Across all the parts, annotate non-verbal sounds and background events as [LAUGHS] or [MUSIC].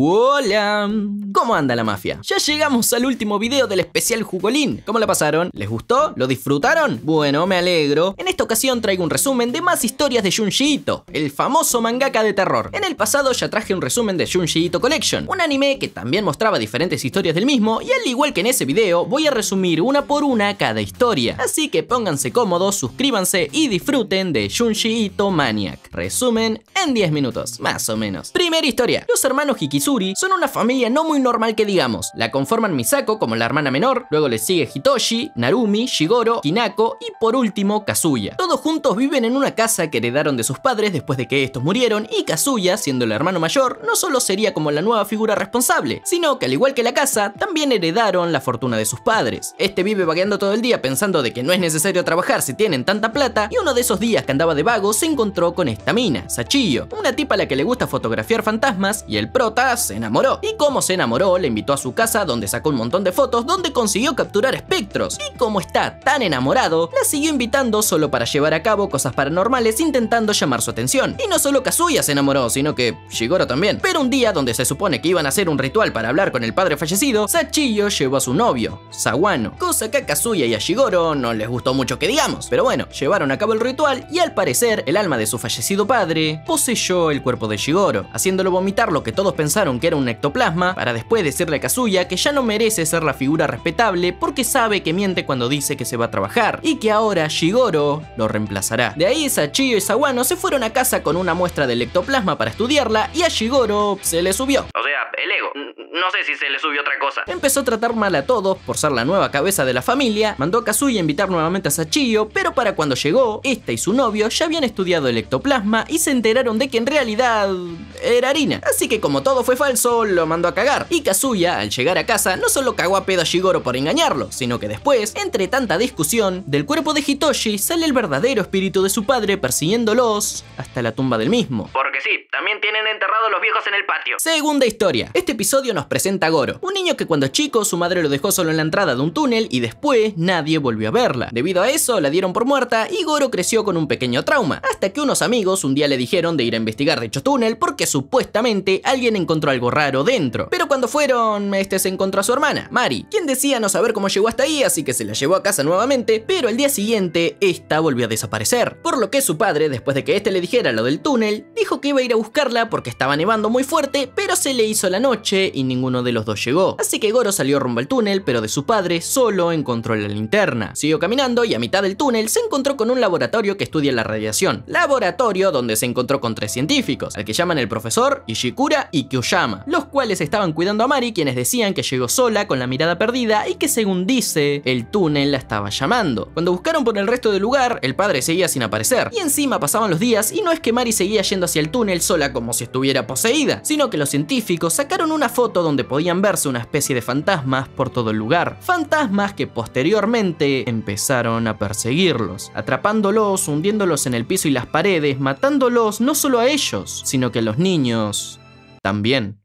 Hola, ¿cómo anda la mafia? Ya llegamos al último video del especial Jugolín. ¿Cómo la pasaron? ¿Les gustó? ¿Lo disfrutaron? Bueno, me alegro. En esta ocasión traigo un resumen de más historias de Junji Ito, el famoso mangaka de terror. En el pasado ya traje un resumen de Junji Ito Collection, un anime que también mostraba diferentes historias del mismo y al igual que en ese video voy a resumir una por una cada historia. Así que pónganse cómodos, suscríbanse y disfruten de Junji Ito Maniac. Resumen en 10 minutos, más o menos. Primera historia, los hermanos Hikisu son una familia no muy normal que digamos. La conforman Misako como la hermana menor, luego le sigue Hitoshi, Narumi, Shigoro, Hinako y por último Kazuya. Todos juntos viven en una casa que heredaron de sus padres después de que estos murieron y Kazuya, siendo el hermano mayor, no solo sería como la nueva figura responsable, sino que al igual que la casa, también heredaron la fortuna de sus padres. Este vive vagueando todo el día pensando de que no es necesario trabajar si tienen tanta plata y uno de esos días que andaba de vago se encontró con esta mina, Sachiyo una tipa a la que le gusta fotografiar fantasmas y el prota se enamoró. Y como se enamoró, le invitó a su casa donde sacó un montón de fotos donde consiguió capturar espectros. Y como está tan enamorado, la siguió invitando solo para llevar a cabo cosas paranormales intentando llamar su atención. Y no solo Kazuya se enamoró, sino que Shigoro también. Pero un día donde se supone que iban a hacer un ritual para hablar con el padre fallecido, Sachiyo llevó a su novio, Sawano. Cosa que a Kazuya y a Shigoro no les gustó mucho que digamos. Pero bueno, llevaron a cabo el ritual y al parecer el alma de su fallecido padre poseyó el cuerpo de Shigoro, haciéndolo vomitar lo que todos pensaron que era un ectoplasma, para después decirle a Kazuya que ya no merece ser la figura respetable porque sabe que miente cuando dice que se va a trabajar, y que ahora Shigoro lo reemplazará. De ahí Sachio y Sawano se fueron a casa con una muestra del ectoplasma para estudiarla y a Shigoro se le subió. O sea, el ego. No sé si se le subió otra cosa. Empezó a tratar mal a todos por ser la nueva cabeza de la familia, mandó a Kazuya a invitar nuevamente a Sachio, pero para cuando llegó, esta y su novio ya habían estudiado el ectoplasma y se enteraron de que en realidad era harina. Así que como todo fue falso lo mandó a cagar. Y Kazuya, al llegar a casa, no solo cagó a pedo a Shigoro por engañarlo, sino que después, entre tanta discusión, del cuerpo de Hitoshi sale el verdadero espíritu de su padre persiguiéndolos hasta la tumba del mismo. Porque sí, también tienen enterrados los viejos en el patio. Segunda historia. Este episodio nos presenta a Goro, un niño que cuando chico su madre lo dejó solo en la entrada de un túnel y después nadie volvió a verla. Debido a eso, la dieron por muerta y Goro creció con un pequeño trauma, hasta que unos amigos un día le dijeron de ir a investigar dicho túnel porque supuestamente alguien encontró algo raro dentro. Pero cuando fueron, este se encontró a su hermana, Mari, quien decía no saber cómo llegó hasta ahí, así que se la llevó a casa nuevamente, pero al día siguiente, esta volvió a desaparecer. Por lo que su padre, después de que este le dijera lo del túnel, dijo que iba a ir a buscarla porque estaba nevando muy fuerte, pero se le hizo la noche y ninguno de los dos llegó. Así que Goro salió rumbo al túnel, pero de su padre solo encontró la linterna. Siguió caminando y a mitad del túnel se encontró con un laboratorio que estudia la radiación. Laboratorio donde se encontró con tres científicos, al que llaman el profesor, Ishikura y Kyushu llama, los cuales estaban cuidando a Mari, quienes decían que llegó sola con la mirada perdida y que según dice, el túnel la estaba llamando. Cuando buscaron por el resto del lugar, el padre seguía sin aparecer, y encima pasaban los días y no es que Mari seguía yendo hacia el túnel sola como si estuviera poseída, sino que los científicos sacaron una foto donde podían verse una especie de fantasmas por todo el lugar, fantasmas que posteriormente empezaron a perseguirlos, atrapándolos, hundiéndolos en el piso y las paredes, matándolos no solo a ellos, sino que a los niños también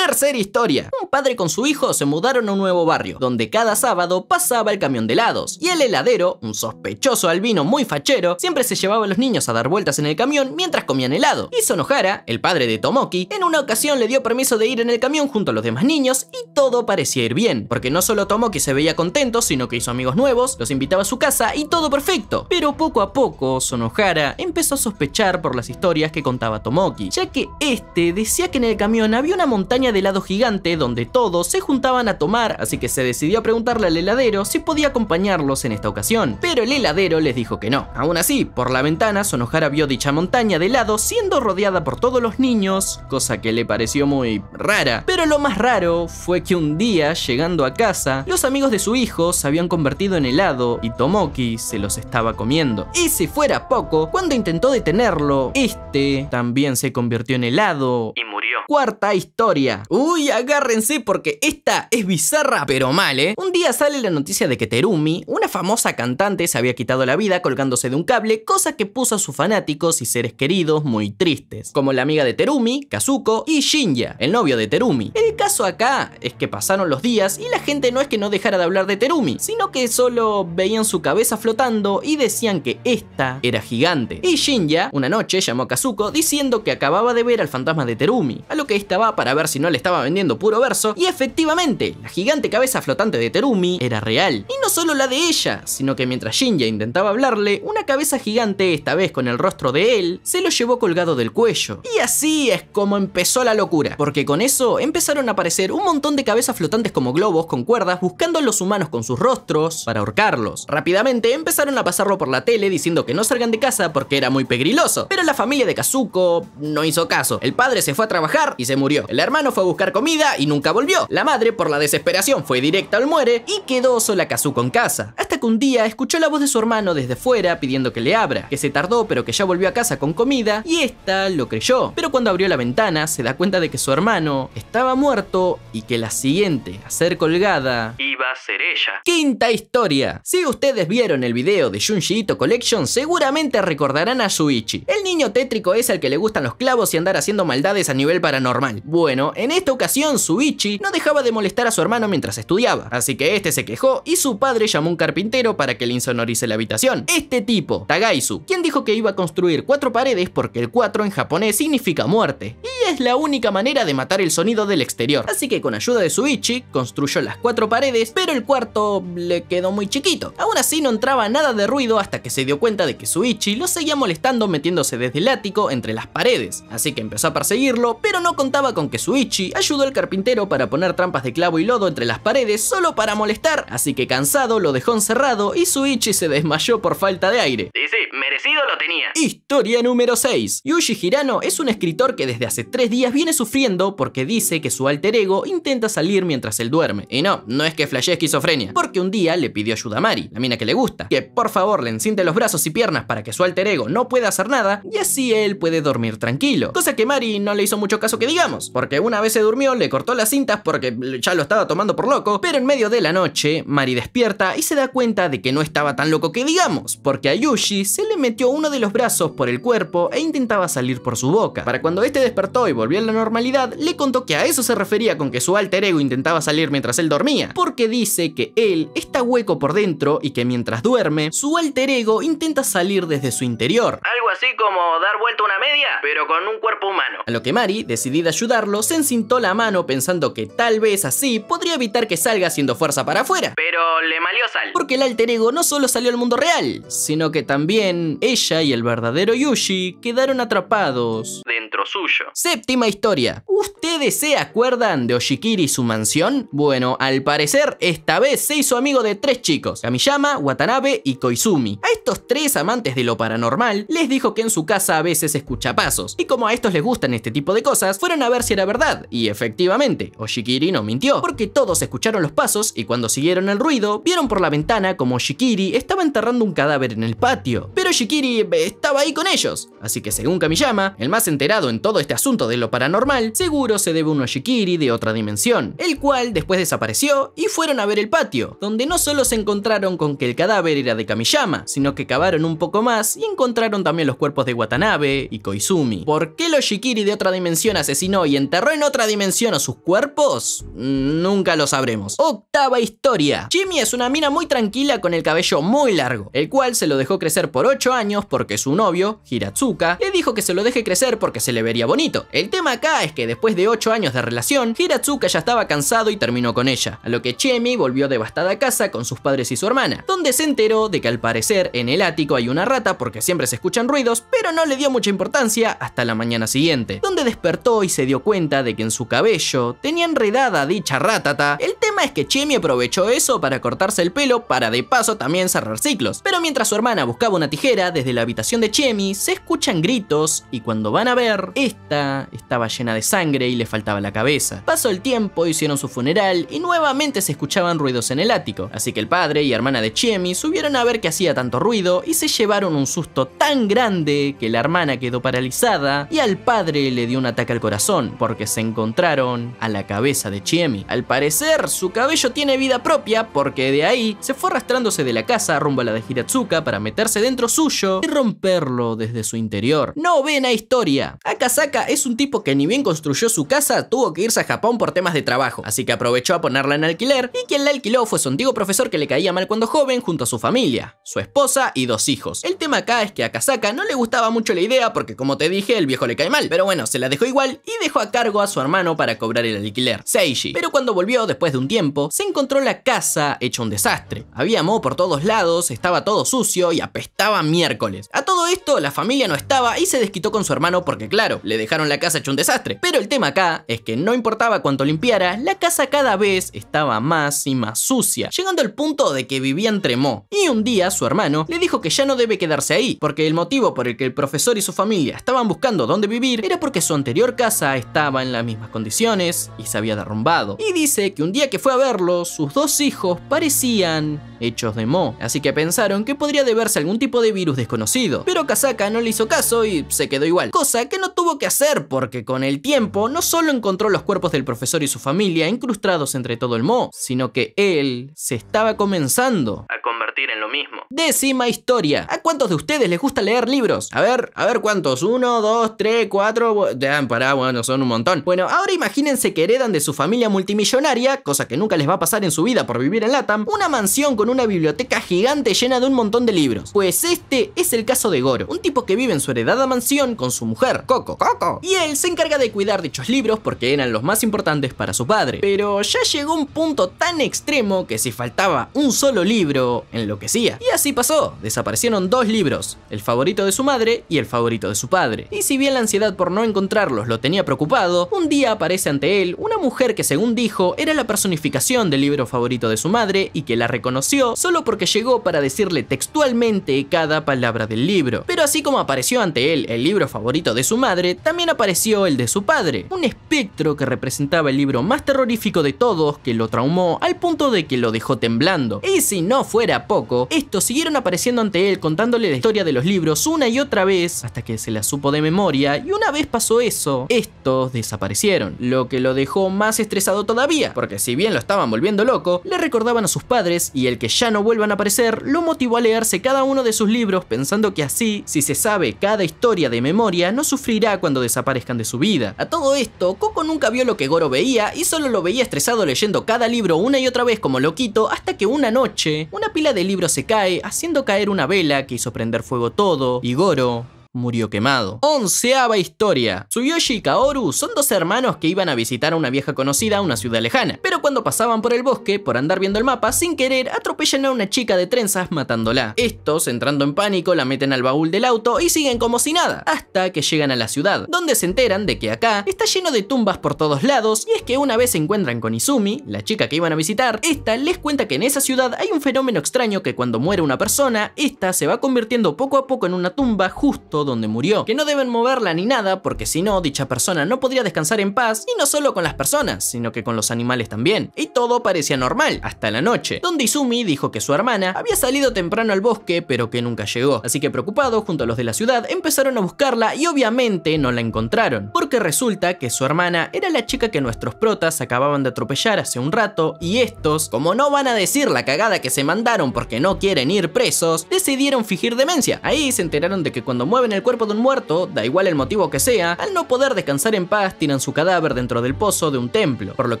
Tercera historia. Un padre con su hijo se mudaron a un nuevo barrio, donde cada sábado pasaba el camión de helados. Y el heladero, un sospechoso albino muy fachero, siempre se llevaba a los niños a dar vueltas en el camión mientras comían helado. Y Sonohara, el padre de Tomoki, en una ocasión le dio permiso de ir en el camión junto a los demás niños y todo parecía ir bien. Porque no solo Tomoki se veía contento, sino que hizo amigos nuevos, los invitaba a su casa y todo perfecto. Pero poco a poco, Sonohara empezó a sospechar por las historias que contaba Tomoki, ya que este decía que en el camión había una montaña de helado gigante donde todos se juntaban a tomar, así que se decidió a preguntarle al heladero si podía acompañarlos en esta ocasión, pero el heladero les dijo que no. Aún así, por la ventana, Sonohara vio dicha montaña de helado siendo rodeada por todos los niños, cosa que le pareció muy rara. Pero lo más raro fue que un día, llegando a casa, los amigos de su hijo se habían convertido en helado y Tomoki se los estaba comiendo. Y si fuera poco, cuando intentó detenerlo, este también se convirtió en helado y murió. Cuarta historia. Uy, agárrense porque esta es bizarra, pero mal, ¿eh? Un día sale la noticia de que Terumi, una famosa cantante, se había quitado la vida colgándose de un cable, cosa que puso a sus fanáticos y seres queridos muy tristes, como la amiga de Terumi, Kazuko y Shinja, el novio de Terumi. El caso acá es que pasaron los días y la gente no es que no dejara de hablar de Terumi, sino que solo veían su cabeza flotando y decían que esta era gigante. Y Shinja, una noche, llamó a Kazuko diciendo que acababa de ver al fantasma de Terumi, a lo que estaba para ver si no le estaba vendiendo puro verso. Y efectivamente, la gigante cabeza flotante de Terumi era real. Y no solo la de ella, sino que mientras Shinja intentaba hablarle, una cabeza gigante, esta vez con el rostro de él, se lo llevó colgado del cuello. Y así es como empezó la locura, porque con eso empezaron a aparecer un montón de cabezas flotantes como globos con cuerdas buscando a los humanos con sus rostros para ahorcarlos. Rápidamente empezaron a pasarlo por la tele diciendo que no salgan de casa porque era muy pegriloso, pero la familia de Kazuko no hizo caso. El padre se fue a trabajar y se murió. El hermano fue a buscar comida y nunca volvió. La madre, por la desesperación, fue directa al muere y quedó sola Kazuko en casa. Hasta que un día escuchó la voz de su hermano desde fuera pidiendo que le abra, que se tardó pero que ya volvió a casa con comida y esta lo creyó. Pero cuando abrió la ventana se da cuenta de que su hermano estaba muerto y que la siguiente a ser colgada iba a ser ella. Quinta historia. Si ustedes vieron el video de Junji Ito Collection, seguramente recordarán a Suichi. El niño tétrico es al que le gustan los clavos y andar haciendo maldades a nivel paranormal. Bueno, en en esta ocasión, Suichi no dejaba de molestar a su hermano mientras estudiaba, así que este se quejó y su padre llamó a un carpintero para que le insonorice la habitación. Este tipo, Tagaisu, quien dijo que iba a construir cuatro paredes porque el cuatro en japonés significa muerte, y es la única manera de matar el sonido del exterior. Así que con ayuda de Suichi, construyó las cuatro paredes, pero el cuarto le quedó muy chiquito. Aún así no entraba nada de ruido hasta que se dio cuenta de que Suichi lo seguía molestando metiéndose desde el ático entre las paredes, así que empezó a perseguirlo, pero no contaba con que Suichi ayudó al carpintero para poner trampas de clavo y lodo entre las paredes solo para molestar, así que cansado lo dejó encerrado y Suichi se desmayó por falta de aire. Sí, sí, merecido lo tenía. Historia número 6. Yuji Hirano es un escritor que desde hace tres días viene sufriendo porque dice que su alter ego intenta salir mientras él duerme. Y no, no es que flashee esquizofrenia, porque un día le pidió ayuda a Mari, la mina que le gusta, que por favor le enciende los brazos y piernas para que su alter ego no pueda hacer nada y así él puede dormir tranquilo. Cosa que Mari no le hizo mucho caso que digamos, porque una vez pues se durmió, le cortó las cintas porque ya lo estaba tomando por loco, pero en medio de la noche, Mari despierta y se da cuenta de que no estaba tan loco que digamos, porque a Yushi se le metió uno de los brazos por el cuerpo e intentaba salir por su boca. Para cuando este despertó y volvió a la normalidad, le contó que a eso se refería con que su alter ego intentaba salir mientras él dormía, porque dice que él está hueco por dentro y que mientras duerme, su alter ego intenta salir desde su interior. Algo así como dar vuelta una media, pero con un cuerpo humano. A lo que Mari, decidida ayudarlo, se Pintó la mano pensando que tal vez así podría evitar que salga haciendo fuerza para afuera. Pero le malió sal. Porque el alter ego no solo salió al mundo real, sino que también ella y el verdadero Yushi quedaron atrapados dentro suyo. Séptima historia. ¿Ustedes se acuerdan de Oshikiri y su mansión? Bueno, al parecer esta vez se hizo amigo de tres chicos, Kamiyama, Watanabe y Koizumi. A estos tres amantes de lo paranormal les dijo que en su casa a veces escucha pasos, y como a estos les gustan este tipo de cosas, fueron a ver si era verdad y efectivamente, Oshikiri no mintió, porque todos escucharon los pasos y cuando siguieron el ruido, vieron por la ventana como Oshikiri estaba enterrando un cadáver en el patio, pero Oshikiri eh, estaba ahí con ellos, así que según Kamiyama, el más enterado en todo este asunto de lo paranormal, seguro se debe un Oshikiri de otra dimensión, el cual después desapareció y fueron a ver el patio, donde no solo se encontraron con que el cadáver era de Kamiyama, sino que cavaron un poco más y encontraron también los cuerpos de Watanabe y Koizumi. ¿Por qué el Oshikiri de otra dimensión asesinó y enterró en otra dimensión a sus cuerpos? Nunca lo sabremos. Octava historia. Jimmy es una mina muy tranquila con el cabello muy largo, el cual se lo dejó crecer por 8 años porque su novio, Hiratsuka, le dijo que se lo deje crecer porque se le vería bonito. El tema acá es que después de 8 años de relación, Hiratsuka ya estaba cansado y terminó con ella, a lo que Chemi volvió devastada a casa con sus padres y su hermana, donde se enteró de que al parecer en el ático hay una rata porque siempre se escuchan ruidos, pero no le dio mucha importancia hasta la mañana siguiente, donde despertó y se dio cuenta de que en su cabello tenía enredada dicha rátata, el tema es que Chemi aprovechó eso para cortarse el pelo para de paso también cerrar ciclos. Pero mientras su hermana buscaba una tijera, desde la habitación de Chemi se escuchan gritos y cuando van a ver, esta estaba llena de sangre y le faltaba la cabeza. Pasó el tiempo, hicieron su funeral y nuevamente se escuchaban ruidos en el ático, así que el padre y hermana de Chemi subieron a ver que hacía tanto ruido y se llevaron un susto tan grande que la hermana quedó paralizada y al padre le dio un ataque al corazón porque se encontraron a la cabeza de Chiemi. Al parecer, su cabello tiene vida propia porque de ahí se fue arrastrándose de la casa rumbo a la de Hiratsuka para meterse dentro suyo y romperlo desde su interior. No Novena historia. Akasaka es un tipo que ni bien construyó su casa, tuvo que irse a Japón por temas de trabajo, así que aprovechó a ponerla en alquiler y quien la alquiló fue su antiguo profesor que le caía mal cuando joven junto a su familia, su esposa y dos hijos. El tema acá es que a Akasaka no le gustaba mucho la idea porque como te dije, el viejo le cae mal, pero bueno, se la dejó igual y dejó a cargo a su hermano para cobrar el alquiler, Seiji. Pero cuando volvió después de un tiempo, se encontró la casa hecha un desastre. Había moho por todos lados, estaba todo sucio y apestaba miércoles. A todo esto, la familia no estaba y se desquitó con su hermano porque claro, le dejaron la casa hecha un desastre. Pero el tema acá es que no importaba cuánto limpiara, la casa cada vez estaba más y más sucia, llegando al punto de que vivían entre Y un día su hermano le dijo que ya no debe quedarse ahí, porque el motivo por el que el profesor y su familia estaban buscando dónde vivir era porque su anterior casa estaba en la mismas condiciones y se había derrumbado. Y dice que un día que fue a verlo, sus dos hijos parecían hechos de mo así que pensaron que podría deberse a algún tipo de virus desconocido. Pero Kazaka no le hizo caso y se quedó igual, cosa que no tuvo que hacer porque con el tiempo no solo encontró los cuerpos del profesor y su familia incrustados entre todo el mo sino que él se estaba comenzando a en lo mismo. Décima historia. ¿A cuántos de ustedes les gusta leer libros? A ver, a ver cuántos. Uno, dos, tres, cuatro. Ya, pará, bueno, son un montón. Bueno, ahora imagínense que heredan de su familia multimillonaria, cosa que nunca les va a pasar en su vida por vivir en Latam, una mansión con una biblioteca gigante llena de un montón de libros. Pues este es el caso de Goro, un tipo que vive en su heredada mansión con su mujer, Coco. Coco. Y él se encarga de cuidar dichos libros porque eran los más importantes para su padre. Pero ya llegó un punto tan extremo que si faltaba un solo libro en sí. Y así pasó, desaparecieron dos libros, el favorito de su madre y el favorito de su padre. Y si bien la ansiedad por no encontrarlos lo tenía preocupado, un día aparece ante él una mujer que según dijo era la personificación del libro favorito de su madre y que la reconoció solo porque llegó para decirle textualmente cada palabra del libro. Pero así como apareció ante él el libro favorito de su madre, también apareció el de su padre, un espectro que representaba el libro más terrorífico de todos que lo traumó al punto de que lo dejó temblando. Y si no fuera poco, estos siguieron apareciendo ante él contándole la historia de los libros una y otra vez hasta que se la supo de memoria y una vez pasó eso, estos desaparecieron, lo que lo dejó más estresado todavía, porque si bien lo estaban volviendo loco, le recordaban a sus padres y el que ya no vuelvan a aparecer lo motivó a leerse cada uno de sus libros pensando que así, si se sabe cada historia de memoria, no sufrirá cuando desaparezcan de su vida. A todo esto, Coco nunca vio lo que Goro veía y solo lo veía estresado leyendo cada libro una y otra vez como loquito hasta que una noche, una pila de libro se cae, haciendo caer una vela que hizo prender fuego todo, y Goro, murió quemado. Onceava historia. Tsuyoshi y Kaoru son dos hermanos que iban a visitar a una vieja conocida a una ciudad lejana, pero cuando pasaban por el bosque, por andar viendo el mapa, sin querer atropellan a una chica de trenzas matándola. Estos, entrando en pánico, la meten al baúl del auto y siguen como si nada, hasta que llegan a la ciudad, donde se enteran de que acá está lleno de tumbas por todos lados y es que una vez se encuentran con Izumi, la chica que iban a visitar, esta les cuenta que en esa ciudad hay un fenómeno extraño que cuando muere una persona, esta se va convirtiendo poco a poco en una tumba justo donde murió, que no deben moverla ni nada porque si no, dicha persona no podría descansar en paz y no solo con las personas, sino que con los animales también. Y todo parecía normal, hasta la noche, donde Izumi dijo que su hermana había salido temprano al bosque pero que nunca llegó, así que preocupados junto a los de la ciudad empezaron a buscarla y obviamente no la encontraron, porque resulta que su hermana era la chica que nuestros protas acababan de atropellar hace un rato y estos, como no van a decir la cagada que se mandaron porque no quieren ir presos, decidieron fingir demencia. Ahí se enteraron de que cuando mueven el cuerpo de un muerto, da igual el motivo que sea, al no poder descansar en paz tiran su cadáver dentro del pozo de un templo, por lo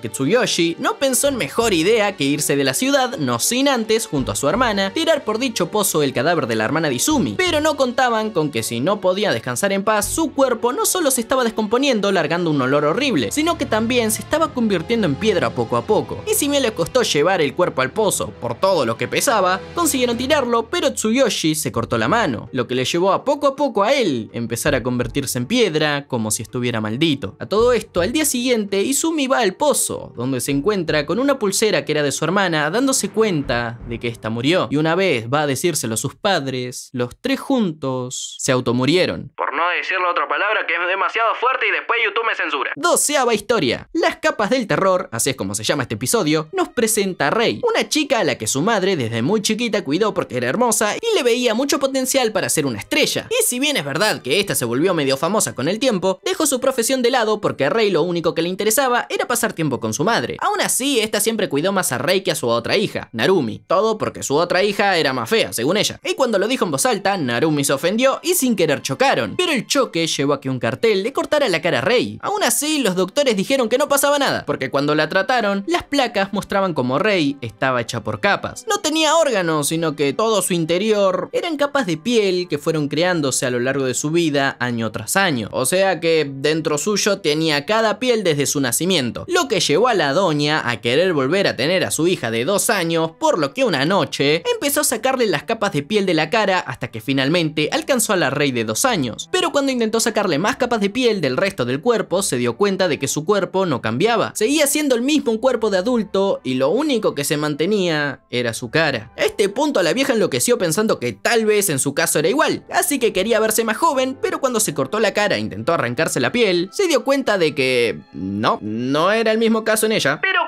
que Tsuyoshi no pensó en mejor idea que irse de la ciudad, no sin antes, junto a su hermana, tirar por dicho pozo el cadáver de la hermana de Izumi, pero no contaban con que si no podía descansar en paz, su cuerpo no solo se estaba descomponiendo largando un olor horrible, sino que también se estaba convirtiendo en piedra poco a poco. Y si bien le costó llevar el cuerpo al pozo por todo lo que pesaba, consiguieron tirarlo, pero Tsuyoshi se cortó la mano, lo que le llevó a poco a poco a él, empezar a convertirse en piedra como si estuviera maldito. A todo esto, al día siguiente, Izumi va al pozo, donde se encuentra con una pulsera que era de su hermana, dándose cuenta de que ésta murió. Y una vez va a decírselo a sus padres, los tres juntos se automurieron. Por decir otra palabra que es demasiado fuerte y después YouTube me censura. Doceava historia. Las capas del terror, así es como se llama este episodio, nos presenta a Rey, una chica a la que su madre desde muy chiquita cuidó porque era hermosa y le veía mucho potencial para ser una estrella. Y si bien es verdad que esta se volvió medio famosa con el tiempo, dejó su profesión de lado porque a Rey lo único que le interesaba era pasar tiempo con su madre. Aún así, esta siempre cuidó más a Rey que a su otra hija, Narumi. Todo porque su otra hija era más fea, según ella. Y cuando lo dijo en voz alta, Narumi se ofendió y sin querer chocaron. Pero el choque llevó a que un cartel le cortara la cara a Rey. Aún así, los doctores dijeron que no pasaba nada, porque cuando la trataron, las placas mostraban como Rey estaba hecha por capas. No tenía órganos, sino que todo su interior eran capas de piel que fueron creándose a lo largo de su vida año tras año. O sea que dentro suyo tenía cada piel desde su nacimiento, lo que llevó a la doña a querer volver a tener a su hija de dos años, por lo que una noche empezó a sacarle las capas de piel de la cara hasta que finalmente alcanzó a la Rey de dos años. Pero cuando intentó sacarle más capas de piel del resto del cuerpo, se dio cuenta de que su cuerpo no cambiaba. Seguía siendo el mismo un cuerpo de adulto y lo único que se mantenía era su cara. A este punto la vieja enloqueció pensando que tal vez en su caso era igual, así que quería verse más joven, pero cuando se cortó la cara e intentó arrancarse la piel, se dio cuenta de que... no, no era el mismo caso en ella. Pero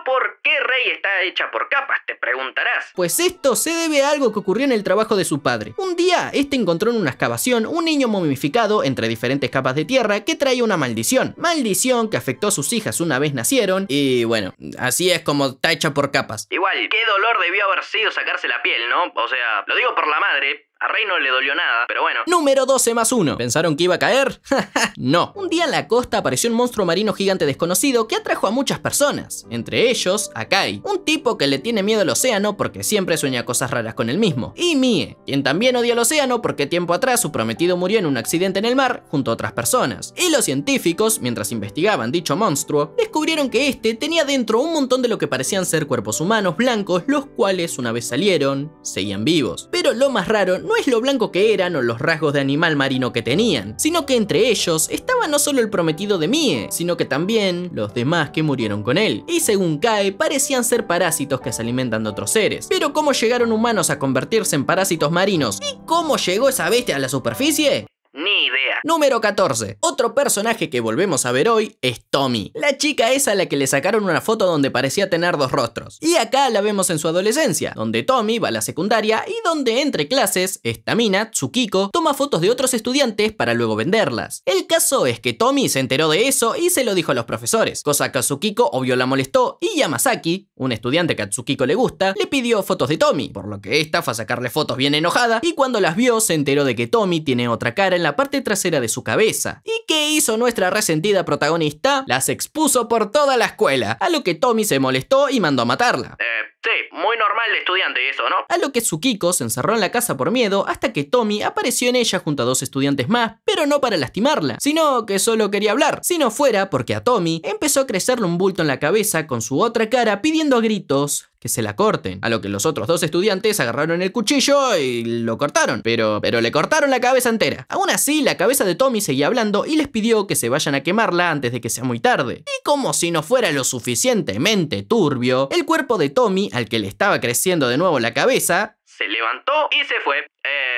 rey está hecha por capas? Te preguntarás. Pues esto se debe a algo que ocurrió en el trabajo de su padre. Un día, este encontró en una excavación un niño momificado entre diferentes capas de tierra que traía una maldición. Maldición que afectó a sus hijas una vez nacieron y bueno, así es como está hecha por capas. Igual, qué dolor debió haber sido sacarse la piel, ¿no? O sea, lo digo por la madre, a Rey no le dolió nada, pero bueno. Número 12 más 1. ¿Pensaron que iba a caer? [LAUGHS] no. Un día en la costa apareció un monstruo marino gigante desconocido que atrajo a muchas personas, entre ellos Akai. un tipo que le tiene miedo al océano porque siempre sueña cosas raras con él mismo, y Mie, quien también odia al océano porque tiempo atrás su prometido murió en un accidente en el mar junto a otras personas. Y los científicos, mientras investigaban dicho monstruo, descubrieron que este tenía dentro un montón de lo que parecían ser cuerpos humanos blancos, los cuales una vez salieron, seguían vivos. Pero lo más raro no es lo blanco que eran o los rasgos de animal marino que tenían, sino que entre ellos estaba no solo el prometido de Mie, sino que también los demás que murieron con él, y según Kae parecían ser parásitos que se alimentan de otros seres. Pero cómo llegaron humanos a convertirse en parásitos marinos y cómo llegó esa bestia a la superficie, ni idea. Número 14. Otro personaje que volvemos a ver hoy es Tommy. La chica es a la que le sacaron una foto donde parecía tener dos rostros. Y acá la vemos en su adolescencia, donde Tommy va a la secundaria y donde entre clases, esta mina, Tsukiko, toma fotos de otros estudiantes para luego venderlas. El caso es que Tommy se enteró de eso y se lo dijo a los profesores, cosa que a Tsukiko obvio la molestó y Yamazaki, un estudiante que a Tsukiko le gusta, le pidió fotos de Tommy, por lo que esta fue a sacarle fotos bien enojada y cuando las vio se enteró de que Tommy tiene otra cara en la parte trasera de su cabeza. ¿Y qué hizo nuestra resentida protagonista? Las expuso por toda la escuela, a lo que Tommy se molestó y mandó a matarla. Eh, Sí, muy normal de estudiante eso, ¿no? A lo que Kiko se encerró en la casa por miedo hasta que Tommy apareció en ella junto a dos estudiantes más, pero no para lastimarla, sino que solo quería hablar. Si no fuera porque a Tommy empezó a crecerle un bulto en la cabeza con su otra cara pidiendo a gritos que se la corten. A lo que los otros dos estudiantes agarraron el cuchillo y lo cortaron. Pero, pero le cortaron la cabeza entera. Aún así, la cabeza de Tommy seguía hablando y les pidió que se vayan a quemarla antes de que sea muy tarde. Y como si no fuera lo suficientemente turbio, el cuerpo de Tommy al que le estaba creciendo de nuevo la cabeza, se levantó y se fue. Eh,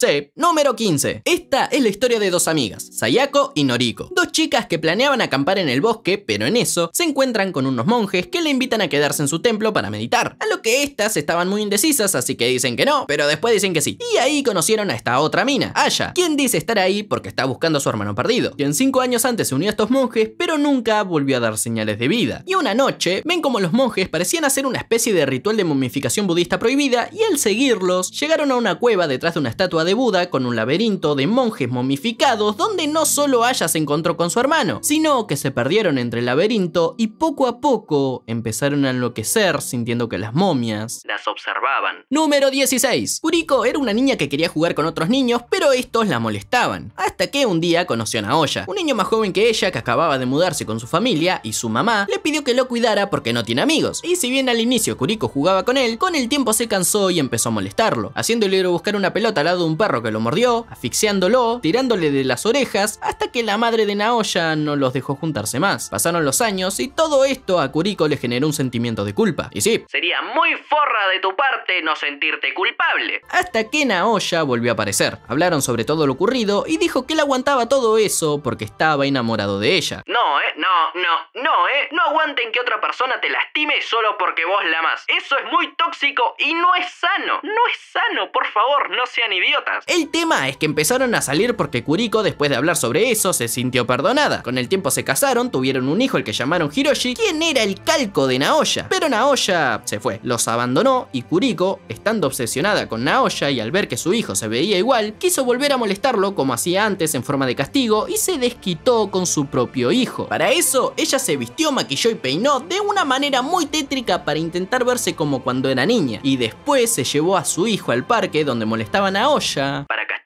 Sí, número 15. Esta es la historia de dos amigas, Sayako y Noriko. Dos chicas que planeaban acampar en el bosque, pero en eso se encuentran con unos monjes que le invitan a quedarse en su templo para meditar. A lo que estas estaban muy indecisas, así que dicen que no, pero después dicen que sí. Y ahí conocieron a esta otra mina, Aya, quien dice estar ahí porque está buscando a su hermano perdido, quien cinco años antes se unió a estos monjes, pero nunca volvió a dar señales de vida. Y una noche, ven como los monjes parecían hacer una especie de ritual de momificación budista prohibida y al seguirlos, llegaron a una cueva detrás de una estatua de de Buda con un laberinto de monjes momificados donde no solo Aya se encontró con su hermano, sino que se perdieron entre el laberinto y poco a poco empezaron a enloquecer sintiendo que las momias las observaban. Número 16. Kuriko era una niña que quería jugar con otros niños, pero estos la molestaban. Hasta que un día conoció a Naoya, un niño más joven que ella que acababa de mudarse con su familia y su mamá le pidió que lo cuidara porque no tiene amigos. Y si bien al inicio Kuriko jugaba con él, con el tiempo se cansó y empezó a molestarlo, haciéndole ir a buscar una pelota al lado de un perro que lo mordió, asfixiándolo, tirándole de las orejas, hasta que la madre de Naoya no los dejó juntarse más. Pasaron los años y todo esto a Kuriko le generó un sentimiento de culpa. Y sí, sería muy forra de tu parte no sentirte culpable. Hasta que Naoya volvió a aparecer. Hablaron sobre todo lo ocurrido y dijo que él aguantaba todo eso porque estaba enamorado de ella. No, eh, no, no, no, eh, no aguanten que otra persona te lastime solo porque vos la amas. Eso es muy tóxico y no es sano. No es sano, por favor, no sean idiotas. El tema es que empezaron a salir porque Kuriko, después de hablar sobre eso, se sintió perdonada. Con el tiempo se casaron, tuvieron un hijo, el que llamaron Hiroshi, quien era el calco de Naoya. Pero Naoya se fue, los abandonó y Kuriko, estando obsesionada con Naoya y al ver que su hijo se veía igual, quiso volver a molestarlo como hacía antes en forma de castigo y se desquitó con su propio hijo. Para eso, ella se vistió, maquilló y peinó de una manera muy tétrica para intentar verse como cuando era niña. Y después se llevó a su hijo al parque donde molestaban a Naoya para acá.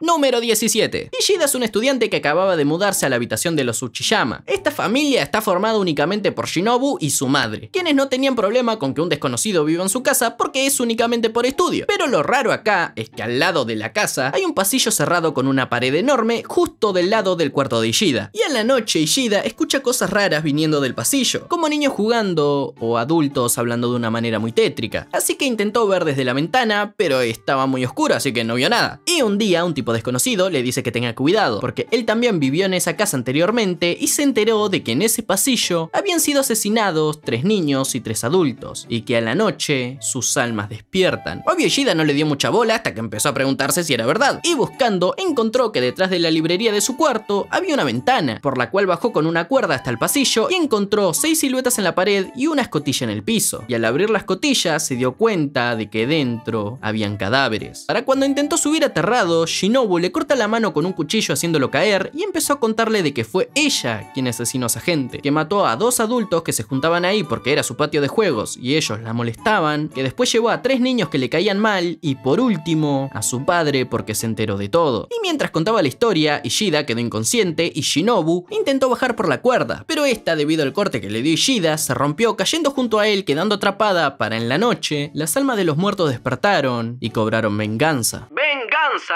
Número 17. Ishida es un estudiante que acababa de mudarse a la habitación de los Uchiyama. Esta familia está formada únicamente por Shinobu y su madre, quienes no tenían problema con que un desconocido viva en su casa porque es únicamente por estudio. Pero lo raro acá es que al lado de la casa hay un pasillo cerrado con una pared enorme justo del lado del cuarto de Ishida. Y en la noche Ishida escucha cosas raras viniendo del pasillo, como niños jugando o adultos hablando de una manera muy tétrica. Así que intentó ver desde la ventana, pero estaba muy oscuro, así que no vio nada. Y un un tipo desconocido le dice que tenga cuidado, porque él también vivió en esa casa anteriormente y se enteró de que en ese pasillo habían sido asesinados tres niños y tres adultos, y que a la noche sus almas despiertan. Obvio no le dio mucha bola hasta que empezó a preguntarse si era verdad, y buscando encontró que detrás de la librería de su cuarto había una ventana, por la cual bajó con una cuerda hasta el pasillo y encontró seis siluetas en la pared y una escotilla en el piso, y al abrir la escotilla se dio cuenta de que dentro habían cadáveres. Para cuando intentó subir aterrado Shinobu le corta la mano con un cuchillo haciéndolo caer y empezó a contarle de que fue ella quien asesinó a esa gente, que mató a dos adultos que se juntaban ahí porque era su patio de juegos y ellos la molestaban, que después llevó a tres niños que le caían mal y por último a su padre porque se enteró de todo. Y mientras contaba la historia, Ishida quedó inconsciente y Shinobu intentó bajar por la cuerda, pero esta debido al corte que le dio Ishida se rompió cayendo junto a él quedando atrapada para en la noche las almas de los muertos despertaron y cobraron venganza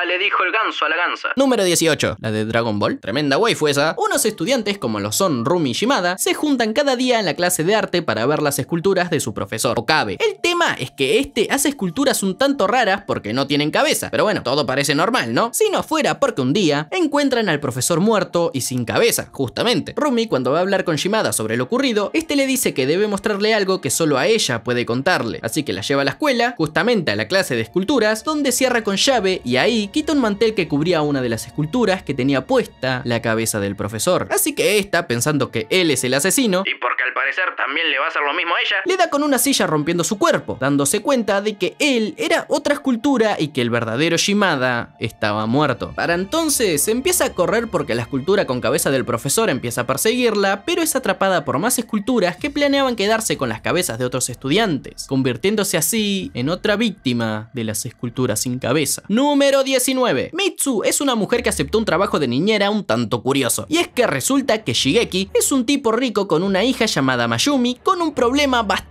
le dijo el ganso a la gansa. Número 18. La de Dragon Ball. Tremenda fue esa. Unos estudiantes, como lo son Rumi y Shimada, se juntan cada día en la clase de arte para ver las esculturas de su profesor, Okabe. El tema es que este hace esculturas un tanto raras porque no tienen cabeza. Pero bueno, todo parece normal, ¿no? Si no fuera porque un día encuentran al profesor muerto y sin cabeza, justamente. Rumi, cuando va a hablar con Shimada sobre lo ocurrido, este le dice que debe mostrarle algo que solo a ella puede contarle. Así que la lleva a la escuela, justamente a la clase de esculturas, donde cierra con llave y ahí ahí, quita un mantel que cubría una de las esculturas que tenía puesta la cabeza del profesor. Así que esta, pensando que él es el asesino, al parecer también le va a hacer lo mismo a ella, le da con una silla rompiendo su cuerpo, dándose cuenta de que él era otra escultura y que el verdadero Shimada estaba muerto. Para entonces empieza a correr porque la escultura con cabeza del profesor empieza a perseguirla, pero es atrapada por más esculturas que planeaban quedarse con las cabezas de otros estudiantes, convirtiéndose así en otra víctima de las esculturas sin cabeza. Número 19. Mitsu es una mujer que aceptó un trabajo de niñera un tanto curioso, y es que resulta que Shigeki es un tipo rico con una hija llamada llamada Mayumi con un problema bastante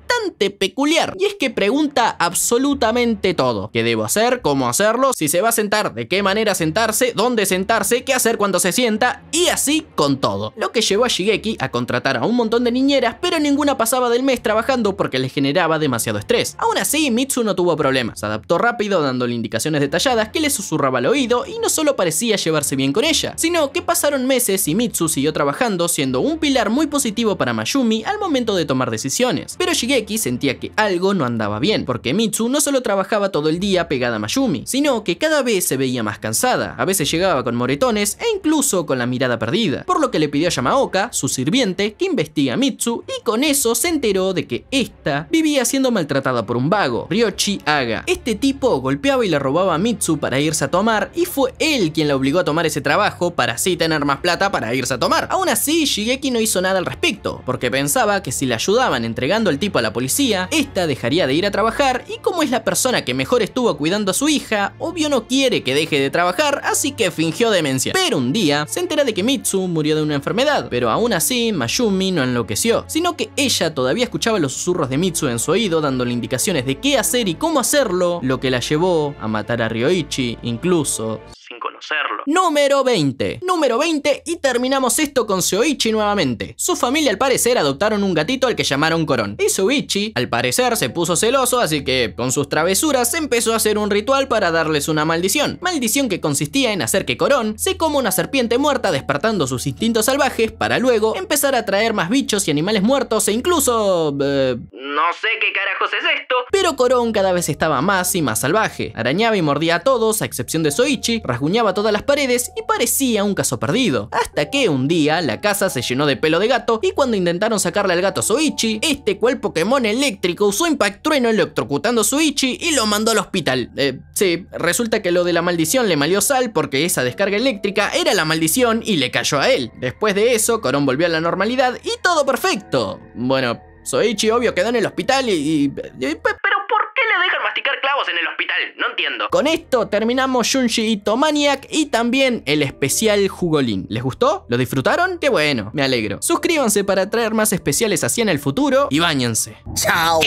peculiar y es que pregunta absolutamente todo. ¿Qué debo hacer? ¿Cómo hacerlo? ¿Si se va a sentar? ¿De qué manera sentarse? ¿Dónde sentarse? ¿Qué hacer cuando se sienta? Y así con todo. Lo que llevó a Shigeki a contratar a un montón de niñeras pero ninguna pasaba del mes trabajando porque les generaba demasiado estrés. Aún así Mitsu no tuvo problemas, se adaptó rápido dándole indicaciones detalladas que le susurraba al oído y no solo parecía llevarse bien con ella, sino que pasaron meses y Mitsu siguió trabajando siendo un pilar muy positivo para Mayumi al momento de tomar decisiones. Pero Shigeki sentía que algo no andaba bien, porque Mitsu no solo trabajaba todo el día pegada a Mayumi, sino que cada vez se veía más cansada, a veces llegaba con moretones e incluso con la mirada perdida, por lo que le pidió a Yamaoka, su sirviente, que investigue a Mitsu y con eso se enteró de que esta vivía siendo maltratada por un vago, Ryochi Aga. Este tipo golpeaba y le robaba a Mitsu para irse a tomar y fue él quien la obligó a tomar ese trabajo para así tener más plata para irse a tomar. Aún así, Shigeki no hizo nada al respecto, porque pensaba que si le ayudaban entregando al tipo a la policía, esta dejaría de ir a trabajar y como es la persona que mejor estuvo cuidando a su hija, obvio no quiere que deje de trabajar, así que fingió demencia. Pero un día se entera de que Mitsu murió de una enfermedad, pero aún así Mayumi no enloqueció, sino que ella todavía escuchaba los susurros de Mitsu en su oído dándole indicaciones de qué hacer y cómo hacerlo, lo que la llevó a matar a Ryoichi incluso. Número 20. Número 20 y terminamos esto con Soichi nuevamente. Su familia al parecer adoptaron un gatito al que llamaron Corón. Y Soichi al parecer se puso celoso así que con sus travesuras empezó a hacer un ritual para darles una maldición. Maldición que consistía en hacer que Corón se coma una serpiente muerta despertando sus instintos salvajes para luego empezar a traer más bichos y animales muertos e incluso... Eh, no sé qué carajos es esto. Pero Corón cada vez estaba más y más salvaje. Arañaba y mordía a todos a excepción de Soichi, rasguñaba todas las paredes y parecía un caso perdido. Hasta que un día la casa se llenó de pelo de gato y cuando intentaron sacarle al gato Soichi, este cual Pokémon eléctrico usó impacto Trueno electrocutando a Soichi y lo mandó al hospital. Eh, sí, resulta que lo de la maldición le malió sal porque esa descarga eléctrica era la maldición y le cayó a él. Después de eso, Corón volvió a la normalidad y todo perfecto. Bueno, Soichi obvio quedó en el hospital y clavos en el hospital, no entiendo. Con esto terminamos Junji Itomaniac y también el especial Jugolín. ¿Les gustó? ¿Lo disfrutaron? Qué bueno, me alegro. Suscríbanse para traer más especiales así en el futuro y bañense. Chao.